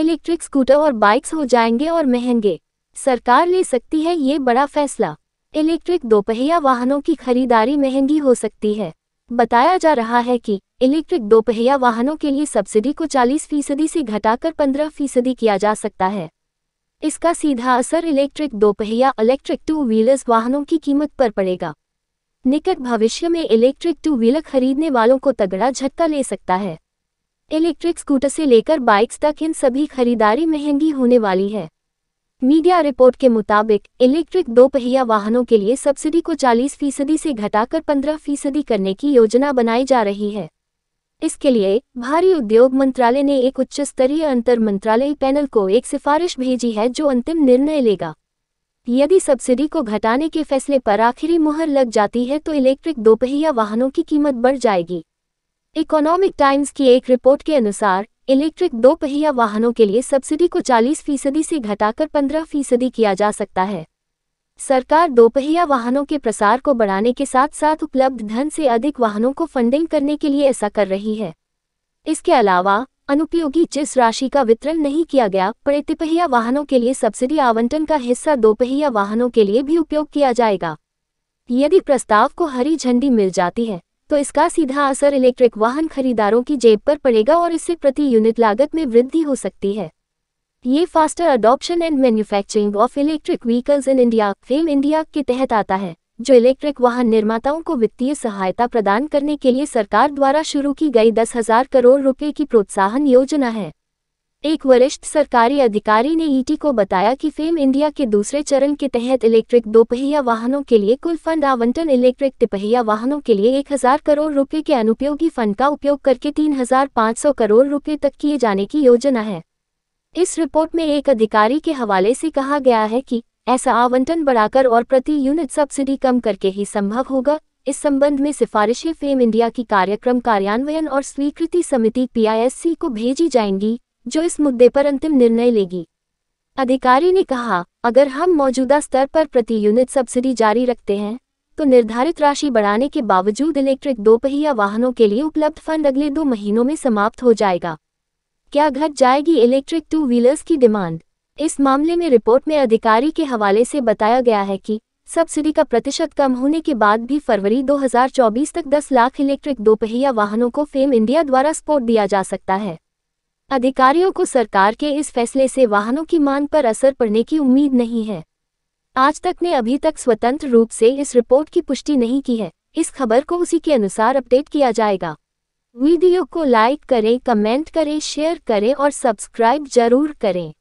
electric scooter और bikes हो जाएंगे और महंगे सरकार ले सकती है ये बड़ा फैसला इलेक्ट्रिक दोपहिया वाहनों की खरीदारी महंगी हो सकती है बताया जा रहा है कि इलेक्ट्रिक दोपहिया वाहनों के लिए सब्सिडी को 40 फीसदी से घटाकर 15 फीसदी किया जा सकता है इसका सीधा असर इलेक्ट्रिक दोपहिया इलेक्ट्रिक टू व्हीलर्स वाहनों की कीमत पर पड़ेगा निकट भविष्य में इलेक्ट्रिक टू व्हीलर खरीदने वालों को तगड़ा झटका ले सकता है इलेक्ट्रिक स्कूटर से लेकर बाइक्स तक इन सभी खरीदारी महंगी होने वाली है मीडिया रिपोर्ट के मुताबिक इलेक्ट्रिक दो पहिया वाहनों के लिए सब्सिडी को 40 फीसदी से घटाकर 15 फीसदी करने की योजना बनाई जा रही है इसके लिए भारी उद्योग मंत्रालय ने एक उच्च स्तरीय अंतर मंत्रालय पैनल को एक सिफारिश भेजी है जो अंतिम निर्णय लेगा यदि सब्सिडी को घटाने के फैसले पर आखिरी मुहर लग जाती है तो इलेक्ट्रिक दोपहिया वाहनों की कीमत बढ़ जाएगी इकोनॉमिक टाइम्स की एक रिपोर्ट के अनुसार इलेक्ट्रिक दो पहिया वाहनों के लिए सब्सिडी को 40 फीसदी से घटाकर 15 फीसदी किया जा सकता है सरकार दोपहिया वाहनों के प्रसार को बढ़ाने के साथ साथ उपलब्ध धन से अधिक वाहनों को फंडिंग करने के लिए ऐसा कर रही है इसके अलावा अनुपयोगी जिस राशि का वितरण नहीं किया गया प्रतिपहिया वाहनों के लिए सब्सिडी आवंटन का हिस्सा दोपहिया वाहनों के लिए भी उपयोग किया जाएगा यदि प्रस्ताव को हरी झंडी मिल जाती है तो इसका सीधा असर इलेक्ट्रिक वाहन खरीदारों की जेब पर पड़ेगा और इससे प्रति यूनिट लागत में वृद्धि हो सकती है ये faster adoption and manufacturing of electric vehicles in India FAME India के तहत आता है जो इलेक्ट्रिक वाहन निर्माताओं को वित्तीय सहायता प्रदान करने के लिए सरकार द्वारा शुरू की गई दस हजार करोड़ रुपये की प्रोत्साहन योजना है एक वरिष्ठ सरकारी अधिकारी ने ईटी को बताया कि फेम इंडिया के दूसरे चरण के तहत इलेक्ट्रिक दोपहिया वाहनों के लिए कुल फंड आवंटन इलेक्ट्रिक तिपहिया वाहनों के लिए 1000 करोड़ रुपए के अनुपयोगी फंड का उपयोग करके 3500 करोड़ रुपए तक किए जाने की योजना है इस रिपोर्ट में एक अधिकारी के हवाले से कहा गया है कि ऐसा आवंटन बढ़ाकर और प्रति यूनिट सब्सिडी कम करके ही संभव होगा इस संबंध में सिफारिशें फेम इंडिया की कार्यक्रम कार्यान्वयन और स्वीकृति समिति पीआईएससी को भेजी जाएंगी जो इस मुद्दे पर अंतिम निर्णय लेगी अधिकारी ने कहा अगर हम मौजूदा स्तर पर प्रति यूनिट सब्सिडी जारी रखते हैं तो निर्धारित राशि बढ़ाने के बावजूद इलेक्ट्रिक दोपहिया वाहनों के लिए उपलब्ध फंड अगले दो महीनों में समाप्त हो जाएगा क्या घट जाएगी इलेक्ट्रिक टू व्हीलर्स की डिमांड इस मामले में रिपोर्ट में अधिकारी के हवाले से बताया गया है कि सब्सिडी का प्रतिशत कम होने के बाद भी फरवरी 2024 तक 10 लाख इलेक्ट्रिक दोपहिया वाहनों को फेम इंडिया द्वारा सपोर्ट दिया जा सकता है अधिकारियों को सरकार के इस फैसले से वाहनों की मांग पर असर पड़ने की उम्मीद नहीं है आज तक ने अभी तक स्वतंत्र रूप से इस रिपोर्ट की पुष्टि नहीं की है इस खबर को उसी के अनुसार अपडेट किया जाएगा वीडियो को लाइक करें कमेंट करें शेयर करें और सब्सक्राइब जरूर करें